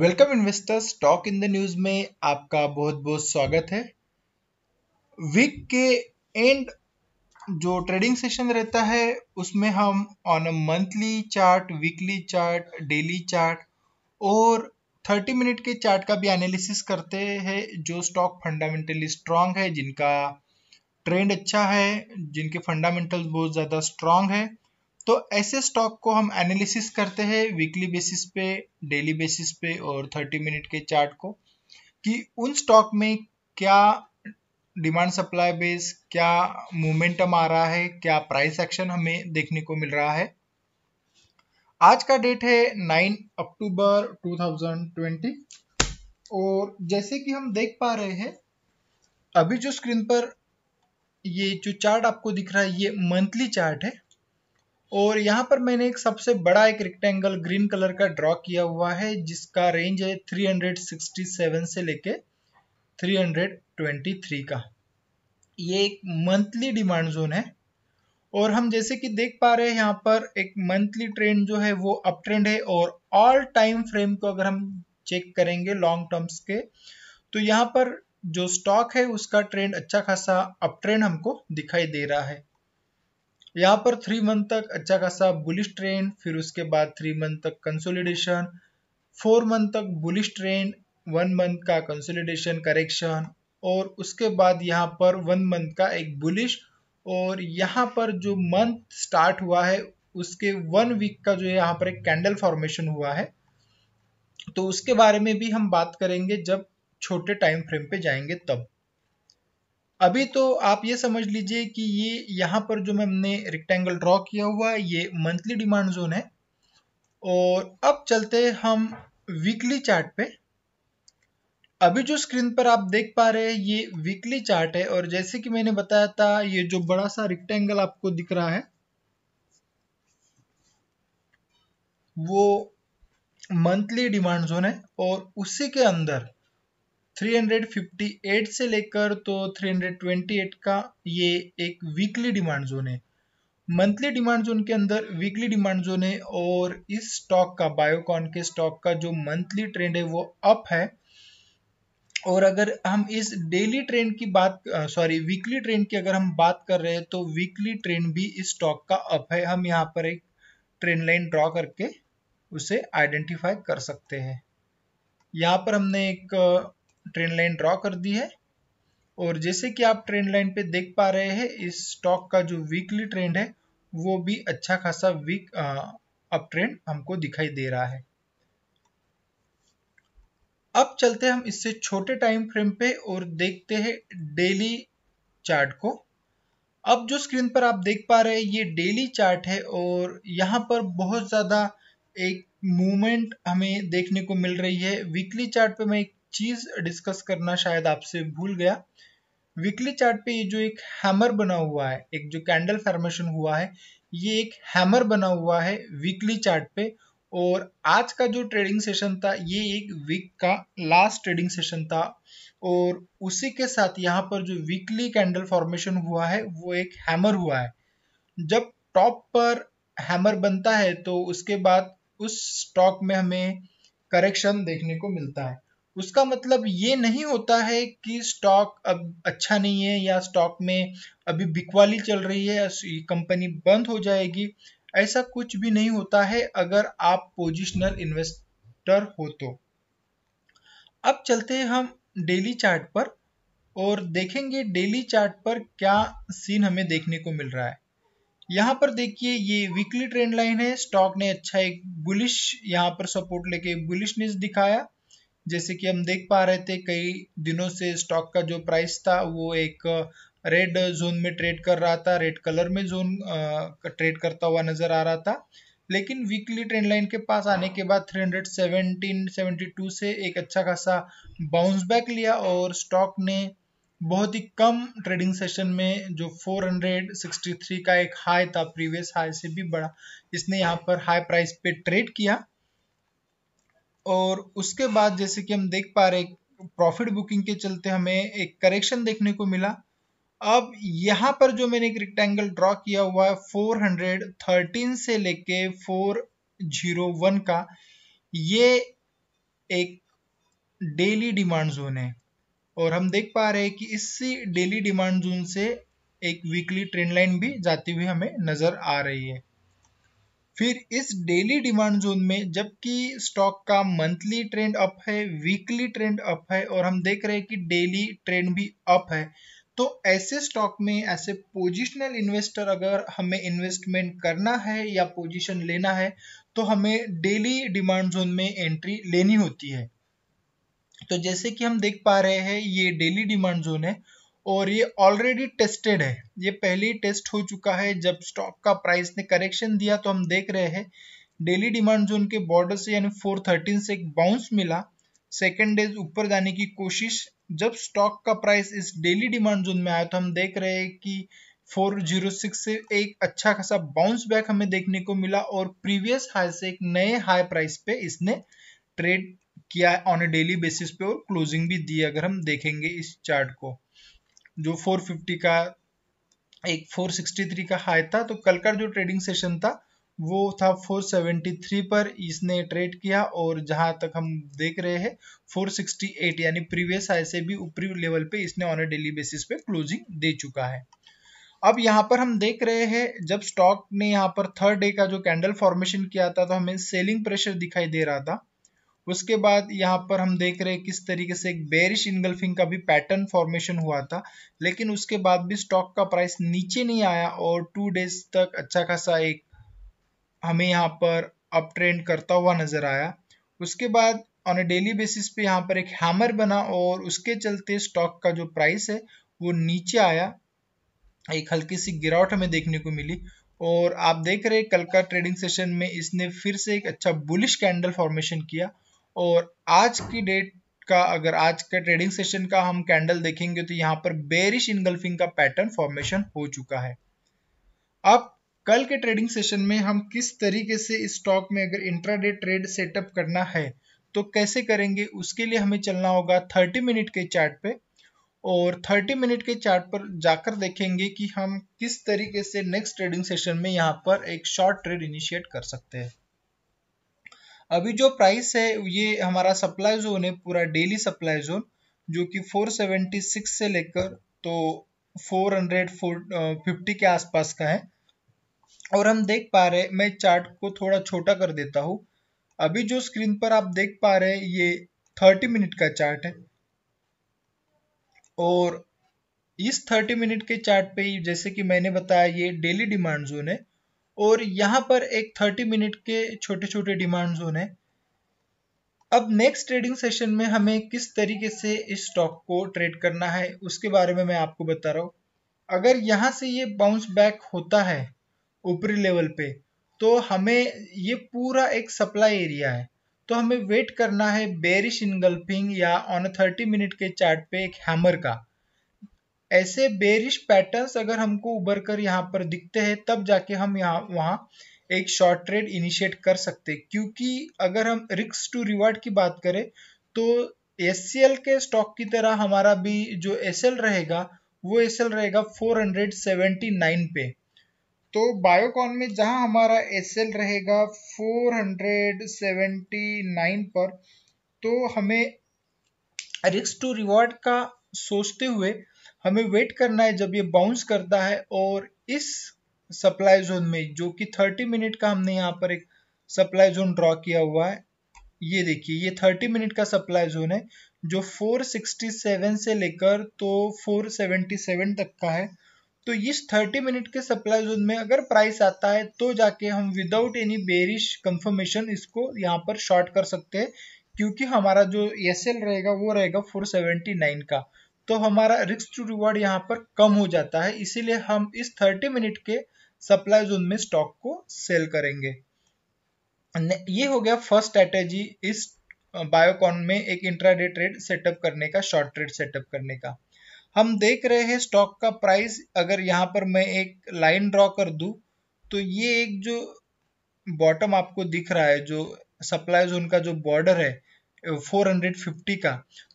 welcome investors stock in the news में आपका बहुत बहुत स्वागत है वीक के एंड जो ट्रेडिंग सेशन रहता है उसमें हम on a monthly chart weekly chart daily chart और 30 मिनट के चार्ट का भी एनालिसिस करते हैं जो स्टॉक फंडामेंटली स्ट्रांग है जिनका ट्रेंड अच्छा है जिनके फंडामेंटल्स बहुत ज़्यादा स्ट्रांग है तो ऐसे स्टॉक को हम एनालिसिस करते हैं वीकली बेसिस पे डेली बेसिस पे और 30 मिनट के चार्ट को कि उन स्टॉक में क्या डिमांड सप्लाई बेस क्या मोमेंटम आ रहा है क्या प्राइस एक्शन हमें देखने को मिल रहा है आज का डेट है 9 अक्टूबर 2020 और जैसे कि हम देख पा रहे हैं अभी जो स्क्रीन पर ये जो चार्ट आपको दिख रहा है ये मंथली चार्ट है और यहाँ पर मैंने एक सबसे बड़ा एक रेक्टेंगल ग्रीन कलर का ड्रॉ किया हुआ है जिसका रेंज है 367 से लेके 323 का ये एक मंथली डिमांड जोन है और हम जैसे कि देख पा रहे हैं यहाँ पर एक मंथली ट्रेंड जो है वो अप ट्रेंड है और ऑल टाइम फ्रेम को अगर हम चेक करेंगे लॉन्ग टर्म्स के तो यहाँ पर जो स्टॉक है उसका ट्रेंड अच्छा खासा अप ट्रेंड हमको दिखाई दे रहा है यहाँ पर थ्री मंथ तक अच्छा खासा बुलिश ट्रेंड फिर उसके बाद थ्री मंथ तक कंसोलिडेशन फोर मंथ तक बुलिश ट्रेंड वन मंथ का कंसोलिडेशन करेक्शन और उसके बाद यहाँ पर वन मंथ का एक बुलिश और यहाँ पर जो मंथ स्टार्ट हुआ है उसके वन वीक का जो यहाँ पर एक कैंडल फॉर्मेशन हुआ है तो उसके बारे में भी हम बात करेंगे जब छोटे टाइम फ्रेम पे जाएंगे तब अभी तो आप ये समझ लीजिए कि ये यहाँ पर जो हमने रेक्टेंगल ड्रॉ किया हुआ है ये मंथली डिमांड जोन है और अब चलते हम वीकली चार्ट पे अभी जो स्क्रीन पर आप देख पा रहे हैं ये वीकली चार्ट है और जैसे कि मैंने बताया था ये जो बड़ा सा रेक्टेंगल आपको दिख रहा है वो मंथली डिमांड जोन है और उसी के अंदर 358 से लेकर तो 328 का ये एक वीकली डिमांड जोन है मंथली डिमांड जोन के अंदर वीकली डिमांड जोन है और इस स्टॉक का बायोकॉन के स्टॉक का जो मंथली ट्रेंड है वो अप है और अगर हम इस डेली ट्रेंड की बात सॉरी वीकली ट्रेंड की अगर हम बात कर रहे हैं तो वीकली ट्रेंड भी इस स्टॉक का अप है हम यहाँ पर एक ट्रेंड लाइन ड्रॉ करके उसे आइडेंटिफाई कर सकते हैं यहाँ पर हमने एक ट्रेंड लाइन ड्रॉ कर दी है और जैसे कि आप ट्रेंड लाइन पे देख पा रहे हैं इस स्टॉक का जो वीकली ट्रेंड है वो भी अच्छा खासा वीक अप ट्रेंड हमको दिखाई दे रहा है अब चलते हम इससे छोटे टाइम फ्रेम पे और देखते हैं डेली चार्ट को अब जो स्क्रीन पर आप देख पा रहे हैं ये डेली चार्ट है और यहाँ पर बहुत ज़्यादा एक मूवमेंट हमें देखने को मिल रही है वीकली चार्ट पे मैं एक चीज डिस्कस करना शायद आपसे भूल गया वीकली चार्ट पे ये जो एक हैमर बना हुआ है एक जो कैंडल फॉर्मेशन हुआ है ये एक हैमर बना हुआ है वीकली चार्ट पे और आज का जो ट्रेडिंग सेशन था ये एक वीक का लास्ट ट्रेडिंग सेशन था और उसी के साथ यहाँ पर जो वीकली कैंडल फॉर्मेशन हुआ है वो एक हैमर हुआ है जब टॉप पर हैमर बनता है तो उसके बाद उस स्टॉक में हमें करेक्शन देखने को मिलता है उसका मतलब ये नहीं होता है कि स्टॉक अब अच्छा नहीं है या स्टॉक में अभी बिकवाली चल रही है कंपनी बंद हो जाएगी ऐसा कुछ भी नहीं होता है अगर आप पोजिशनल इन्वेस्टर हो तो अब चलते हैं हम डेली चार्ट पर और देखेंगे डेली चार्ट पर क्या सीन हमें देखने को मिल रहा है यहाँ पर देखिए ये वीकली ट्रेंड लाइन है स्टॉक ने अच्छा एक बुलिश यहाँ पर सपोर्ट लेके बुलिशनेस दिखाया जैसे कि हम देख पा रहे थे कई दिनों से स्टॉक का जो प्राइस था वो एक रेड uh, जोन में ट्रेड कर रहा था रेड कलर में जोन ट्रेड uh, करता हुआ नजर आ रहा था लेकिन वीकली ट्रेंड लाइन के पास आने के बाद 317 72 से एक अच्छा खासा बाउंस बैक लिया और स्टॉक ने बहुत ही कम ट्रेडिंग सेशन में जो 463 का एक हाई था प्रीवियस हाई से भी बड़ा इसने यहाँ पर हाई प्राइस पे ट्रेड किया और उसके बाद जैसे कि हम देख पा रहे प्रॉफिट बुकिंग के चलते हमें एक करेक्शन देखने को मिला अब यहाँ पर जो मैंने एक रेक्टेंगल ड्रॉ किया हुआ है 413 से लेके 401 का ये एक डेली डिमांड जोन है और हम देख पा रहे हैं कि इसी डेली डिमांड जोन से एक वीकली ट्रेंड लाइन भी जाती हुई हमें नज़र आ रही है फिर इस डेली डिमांड जोन में जबकि स्टॉक का मंथली ट्रेंड अप है वीकली ट्रेंड अप है और हम देख रहे हैं कि डेली ट्रेंड भी अप है तो ऐसे स्टॉक में ऐसे पोजिशनल इन्वेस्टर अगर हमें इन्वेस्टमेंट करना है या पोजिशन लेना है तो हमें डेली डिमांड जोन में एंट्री लेनी होती है तो जैसे कि हम देख पा रहे हैं ये डेली डिमांड जोन है और ये ऑलरेडी टेस्टेड है ये पहले ही टेस्ट हो चुका है जब स्टॉक का प्राइस ने करेक्शन दिया तो हम देख रहे हैं डेली डिमांड जोन के बॉर्डर से यानी 413 से एक बाउंस मिला सेकेंड डेज ऊपर जाने की कोशिश जब स्टॉक का प्राइस इस डेली डिमांड जोन में आया तो हम देख रहे हैं कि 406 से एक अच्छा खासा बाउंस बैक हमें देखने को मिला और प्रीवियस हाई से एक नए हाई प्राइस पे इसने ट्रेड किया ऑन ए डेली बेसिस पे और क्लोजिंग भी दी अगर हम देखेंगे इस चार्ट को जो 450 का एक 463 का हाई था तो कल का जो ट्रेडिंग सेशन था वो था 473 पर इसने ट्रेड किया और जहां तक हम देख रहे हैं 468 यानी प्रीवियस हाई से भी ऊपरी लेवल पे इसने ऑन ए डेली बेसिस पे क्लोजिंग दे चुका है अब यहाँ पर हम देख रहे हैं जब स्टॉक ने यहाँ पर थर्ड डे का जो कैंडल फॉर्मेशन किया था तो हमें सेलिंग प्रेशर दिखाई दे रहा था उसके बाद यहाँ पर हम देख रहे हैं किस तरीके से एक बेरिश इनगल्फिंग का भी पैटर्न फॉर्मेशन हुआ था लेकिन उसके बाद भी स्टॉक का प्राइस नीचे नहीं आया और टू डेज तक अच्छा खासा एक हमें यहाँ पर अप ट्रेंड करता हुआ नजर आया उसके बाद ऑन ए डेली बेसिस पे यहाँ पर एक हैमर बना और उसके चलते स्टॉक का जो प्राइस है वो नीचे आया एक हल्की सी गिरावट हमें देखने को मिली और आप देख रहे कल का ट्रेडिंग सेशन में इसने फिर से एक अच्छा बुलिश कैंडल फॉर्मेशन किया और आज की डेट का अगर आज का ट्रेडिंग सेशन का हम कैंडल देखेंगे तो यहाँ पर बेरिश इनगल्फिंग का पैटर्न फॉर्मेशन हो चुका है अब कल के ट्रेडिंग सेशन में हम किस तरीके से स्टॉक में अगर इंट्राडे ट्रेड सेटअप करना है तो कैसे करेंगे उसके लिए हमें चलना होगा थर्टी मिनट के चार्ट पे और 30 मिनट के चार्ट पर जाकर देखेंगे कि हम किस तरीके से नेक्स्ट ट्रेडिंग सेशन में यहाँ पर एक शॉर्ट ट्रेड इनिशिएट कर सकते हैं अभी जो प्राइस है ये हमारा सप्लाई जोन है पूरा डेली सप्लाई जोन जो कि 476 से लेकर तो फोर 450 के आसपास का है और हम देख पा रहे मैं चार्ट को थोड़ा छोटा कर देता हूँ अभी जो स्क्रीन पर आप देख पा रहे हैं ये 30 मिनट का चार्ट है और इस 30 मिनट के चार्ट पे जैसे कि मैंने बताया ये डेली डिमांड जोन है और यहाँ पर एक 30 मिनट के छोटे छोटे डिमांड जोन है अब नेक्स्ट ट्रेडिंग सेशन में हमें किस तरीके से इस स्टॉक को ट्रेड करना है उसके बारे में मैं आपको बता रहा हूँ अगर यहाँ से ये बाउंस बैक होता है ऊपरी लेवल पे तो हमें ये पूरा एक सप्लाई एरिया है तो हमें वेट करना है बेरिश इनगल्फिंग या ऑन थर्टी मिनट के चार्ट पे एक हैमर का ऐसे बेरिश पैटर्न्स अगर हमको उभर कर यहाँ पर दिखते हैं तब जाके हम यहाँ वहाँ एक शॉर्ट ट्रेड इनिशिएट कर सकते क्योंकि अगर हम रिक्स टू रिवार्ड की बात करें तो एस के स्टॉक की तरह हमारा भी जो एस रहेगा वो एस रहेगा 479 पे तो बायोकॉन में जहां हमारा एस रहेगा 479 पर तो हमें रिक्स टू रिवॉर्ड का सोचते हुए हमें वेट करना है जब ये बाउंस करता है और इस सप्लाई जोन में जो कि 30 मिनट का हमने यहाँ पर एक सप्लाई जोन ड्रॉ किया हुआ है ये देखिए ये 30 मिनट का सप्लाई जोन है जो 467 से लेकर तो 477 तक का है तो इस 30 मिनट के सप्लाई जोन में अगर प्राइस आता है तो जाके हम विदाउट एनी बेरिश कंफर्मेशन इसको यहाँ पर शॉर्ट कर सकते हैं क्योंकि हमारा जो एस रहेगा वो रहेगा 479 का तो हमारा रिस्क टू रिवॉर्ड यहाँ पर कम हो जाता है इसीलिए हम इस 30 मिनट के सप्लाई जोन में स्टॉक को सेल करेंगे ये हो गया फर्स्ट स्ट्रेटेजी इस बायोकॉन में एक इंट्राडे ट्रेड सेटअप करने का शॉर्ट ट्रेड सेटअप करने का हम देख रहे हैं स्टॉक का प्राइस अगर यहाँ पर मैं एक लाइन ड्रॉ कर दू तो ये एक जो बॉटम आपको दिख रहा है जो सप्लाई जोन का जो बॉर्डर है 450 का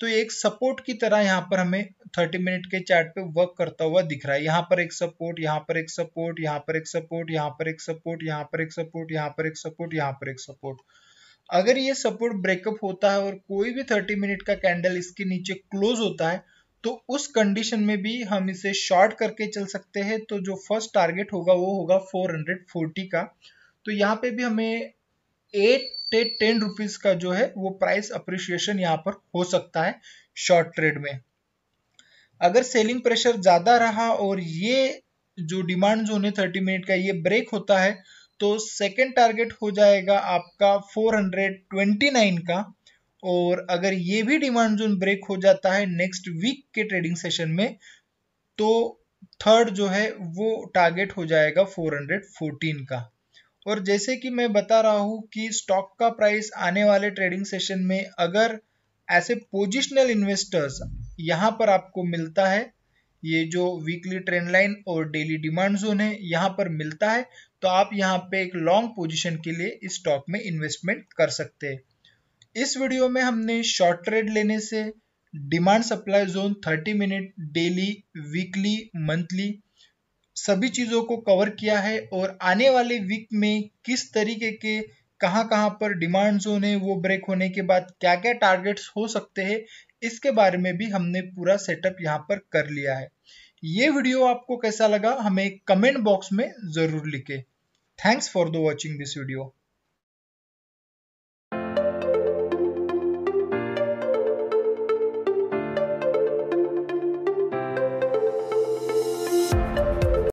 तो एक सपोर्ट की तरह यहाँ पर हमें 30 मिनट के चार्ट पे वर्क करता हुआ दिख रहा है यहाँ पर एक सपोर्ट यहाँ पर एक सपोर्ट यहाँ पर एक सपोर्ट यहाँ पर एक सपोर्ट यहाँ पर एक सपोर्ट यहाँ पर एक सपोर्ट यहाँ पर एक सपोर्ट अगर ये सपोर्ट ब्रेकअप होता है और कोई भी 30 मिनट का कैंडल इसके नीचे क्लोज होता है तो उस कंडीशन में भी हम इसे शॉर्ट करके चल सकते हैं तो जो फर्स्ट टारगेट होगा वो होगा 440 का तो यहाँ पे भी हमें एट टेन रुपीज का जो है वो प्राइस अप्रिशिएशन यहाँ पर हो सकता है शॉर्ट ट्रेड में अगर सेलिंग प्रेशर ज्यादा रहा और ये जो डिमांड जोन है थर्टी मिनट का ये ब्रेक होता है तो सेकेंड टारगेट हो जाएगा आपका 429 का और अगर ये भी डिमांड जोन ब्रेक हो जाता है नेक्स्ट वीक के ट्रेडिंग सेशन में तो थर्ड जो है वो टारगेट हो जाएगा 414 का और जैसे कि मैं बता रहा हूँ कि स्टॉक का प्राइस आने वाले ट्रेडिंग सेशन में अगर ऐसे पोजिशनल इन्वेस्टर्स यहाँ पर आपको मिलता है ये जो वीकली ट्रेंड लाइन और डेली डिमांड जोन है यहाँ पर मिलता है तो आप यहाँ पे एक लॉन्ग पोजीशन के लिए इस स्टॉक में इन्वेस्टमेंट कर सकते हैं इस वीडियो में हमने शॉर्ट ट्रेड लेने से demand supply zone 30 minute daily weekly monthly सभी चीज़ों को कवर किया है और आने वाले वीक में किस तरीके के कहाँ कहाँ पर डिमांड जोन है वो ब्रेक होने के बाद क्या क्या टारगेट्स हो सकते हैं इसके बारे में भी हमने पूरा सेटअप यहाँ पर कर लिया है ये वीडियो आपको कैसा लगा हमें कमेंट बॉक्स में ज़रूर लिखे thanks for the watching this video